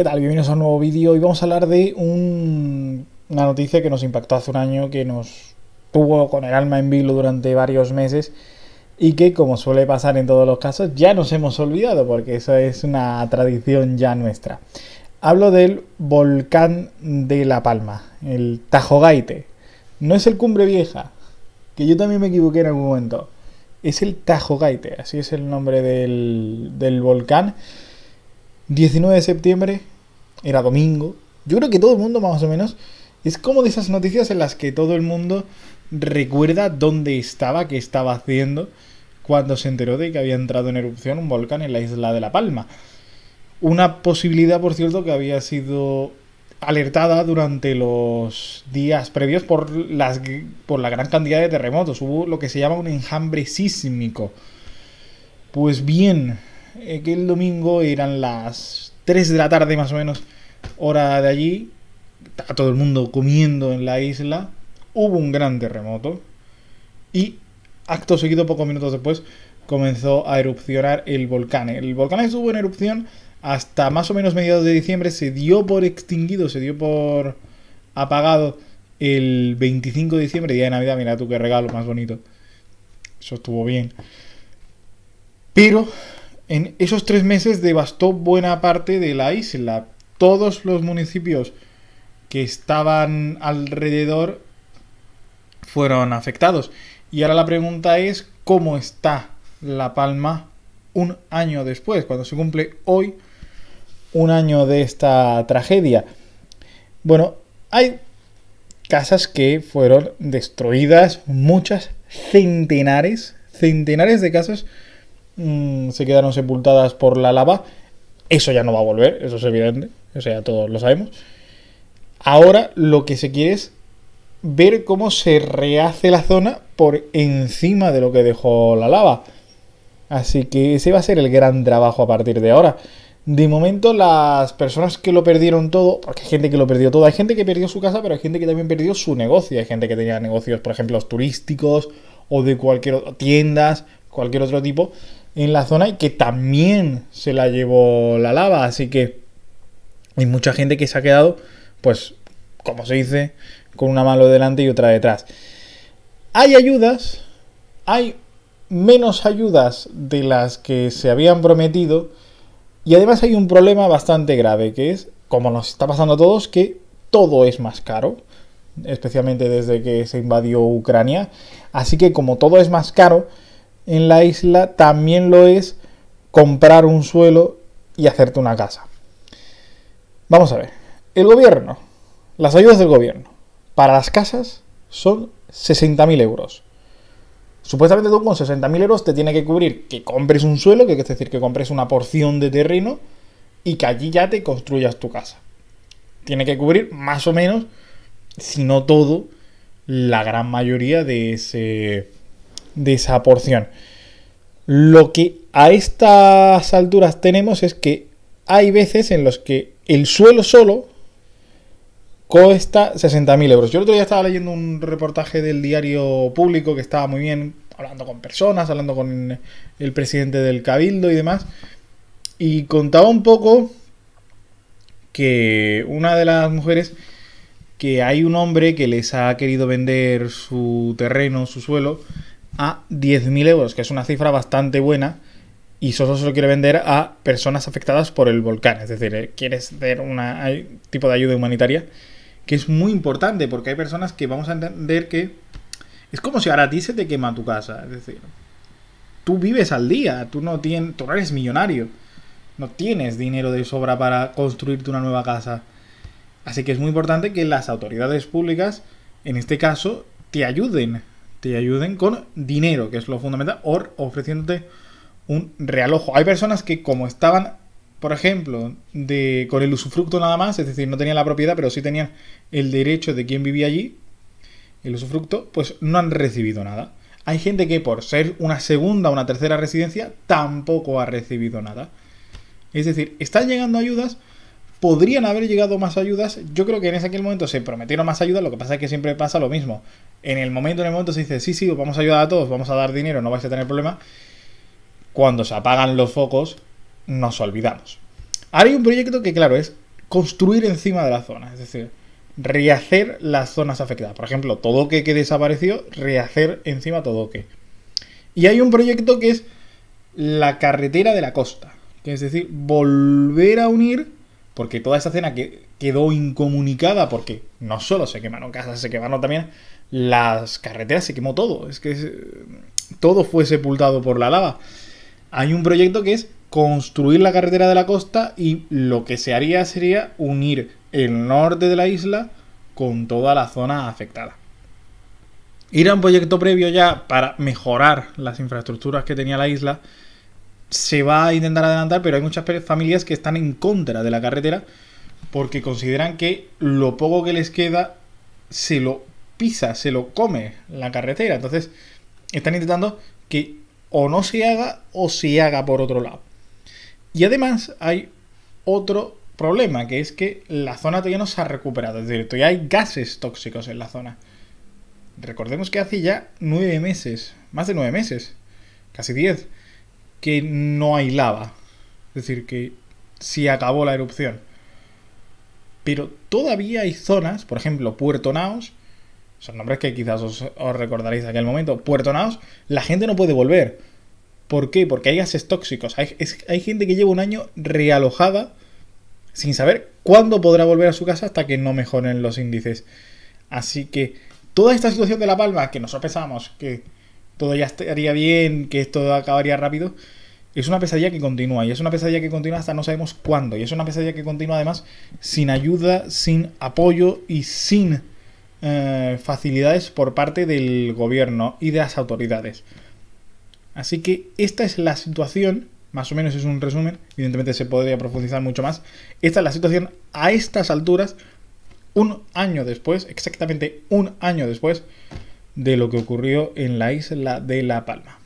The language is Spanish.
¿Qué tal? Bienvenidos a un nuevo vídeo. y vamos a hablar de una noticia que nos impactó hace un año, que nos tuvo con el alma en vilo durante varios meses y que, como suele pasar en todos los casos, ya nos hemos olvidado porque eso es una tradición ya nuestra. Hablo del volcán de La Palma, el Tajogaite. No es el Cumbre Vieja, que yo también me equivoqué en algún momento. Es el Tajogaite, así es el nombre del, del volcán 19 de septiembre, era domingo. Yo creo que todo el mundo más o menos es como de esas noticias en las que todo el mundo recuerda dónde estaba, qué estaba haciendo cuando se enteró de que había entrado en erupción un volcán en la isla de La Palma. Una posibilidad, por cierto, que había sido alertada durante los días previos por, las, por la gran cantidad de terremotos. Hubo lo que se llama un enjambre sísmico. Pues bien, eh, que el domingo eran las 3 de la tarde más o menos, hora de allí, estaba todo el mundo comiendo en la isla, hubo un gran terremoto y acto seguido, pocos minutos después, comenzó a erupcionar el volcán. El volcán estuvo en erupción hasta más o menos mediados de diciembre, se dio por extinguido, se dio por apagado el 25 de diciembre, día de Navidad, mira tú qué regalo más bonito. Eso estuvo bien. Pero en esos tres meses devastó buena parte de la isla. Todos los municipios que estaban alrededor fueron afectados. Y ahora la pregunta es cómo está La Palma un año después, cuando se cumple hoy un año de esta tragedia. Bueno, hay casas que fueron destruidas, muchas, centenares, centenares de casas Mm, se quedaron sepultadas por la lava. Eso ya no va a volver, eso es evidente, o sea, todos lo sabemos. Ahora lo que se quiere es ver cómo se rehace la zona por encima de lo que dejó la lava. Así que ese va a ser el gran trabajo a partir de ahora. De momento las personas que lo perdieron todo, porque hay gente que lo perdió todo, hay gente que perdió su casa, pero hay gente que también perdió su negocio, hay gente que tenía negocios, por ejemplo, turísticos o de cualquier tiendas, cualquier otro tipo, en la zona y que también se la llevó la lava. Así que hay mucha gente que se ha quedado, pues, como se dice, con una mano delante y otra detrás. Hay ayudas, hay menos ayudas de las que se habían prometido y además hay un problema bastante grave que es, como nos está pasando a todos, que todo es más caro, especialmente desde que se invadió Ucrania. Así que como todo es más caro, en la isla también lo es comprar un suelo y hacerte una casa. Vamos a ver, el gobierno, las ayudas del gobierno para las casas son 60.000 euros. Supuestamente tú con 60.000 euros te tiene que cubrir que compres un suelo, que es decir, que compres una porción de terreno y que allí ya te construyas tu casa. Tiene que cubrir más o menos, si no todo, la gran mayoría de ese de esa porción. Lo que a estas alturas tenemos es que hay veces en los que el suelo solo cuesta 60.000 euros. Yo el otro día estaba leyendo un reportaje del diario público que estaba muy bien, hablando con personas, hablando con el presidente del cabildo y demás, y contaba un poco que una de las mujeres, que hay un hombre que les ha querido vender su terreno, su suelo, a 10.000 euros, que es una cifra bastante buena, y solo se lo quiere vender a personas afectadas por el volcán. Es decir, eh, quieres hacer un tipo de ayuda humanitaria que es muy importante, porque hay personas que vamos a entender que es como si ahora a ti se te quema tu casa. Es decir, tú vives al día, tú no, tienes, tú no eres millonario, no tienes dinero de sobra para construirte una nueva casa. Así que es muy importante que las autoridades públicas, en este caso, te ayuden te ayuden con dinero, que es lo fundamental, o ofreciéndote un realojo. Hay personas que como estaban, por ejemplo, de, con el usufructo nada más, es decir, no tenían la propiedad, pero sí tenían el derecho de quien vivía allí, el usufructo, pues no han recibido nada. Hay gente que por ser una segunda o una tercera residencia tampoco ha recibido nada. Es decir, están llegando ayudas, ¿Podrían haber llegado más ayudas? Yo creo que en ese aquel momento se prometieron más ayudas, lo que pasa es que siempre pasa lo mismo. En el momento, en el momento se dice, sí, sí, vamos a ayudar a todos, vamos a dar dinero, no vais a tener problema. Cuando se apagan los focos, nos olvidamos. Ahora hay un proyecto que, claro, es construir encima de la zona, es decir, rehacer las zonas afectadas. Por ejemplo, todo que desapareció, rehacer encima todo que... Y hay un proyecto que es la carretera de la costa, que es decir, volver a unir porque toda esa cena que quedó incomunicada, porque no solo se quemaron casas, se quemaron también las carreteras, se quemó todo, es que todo fue sepultado por la lava. Hay un proyecto que es construir la carretera de la costa y lo que se haría sería unir el norte de la isla con toda la zona afectada. Era un proyecto previo ya para mejorar las infraestructuras que tenía la isla, se va a intentar adelantar, pero hay muchas familias que están en contra de la carretera porque consideran que lo poco que les queda se lo pisa, se lo come la carretera. Entonces, están intentando que o no se haga o se haga por otro lado. Y además hay otro problema, que es que la zona todavía no se ha recuperado, es decir, todavía hay gases tóxicos en la zona. Recordemos que hace ya nueve meses, más de nueve meses, casi diez, que no hay lava. Es decir, que sí acabó la erupción. Pero todavía hay zonas, por ejemplo, Puerto Naos, son nombres que quizás os, recordaréis de aquel momento. Puerto Naos, la gente no puede volver. ¿Por qué? Porque hay gases tóxicos. Hay, gente que lleva un año realojada sin saber cuándo podrá volver a su casa hasta que no mejoren los índices. Así que toda esta situación de La Palma, que nosotros pensábamos que todo ya estaría bien, que esto acabaría rápido. Es una pesadilla que continúa, y es una pesadilla que continúa hasta no sabemos cuándo, y es una pesadilla que continúa además sin ayuda, sin apoyo y sin eh, facilidades por parte del gobierno y de las autoridades. Así que esta es la situación, más o menos es un resumen, evidentemente se podría profundizar mucho más, esta es la situación a estas alturas, un año después, exactamente un año después, de lo que ocurrió en la isla de La Palma.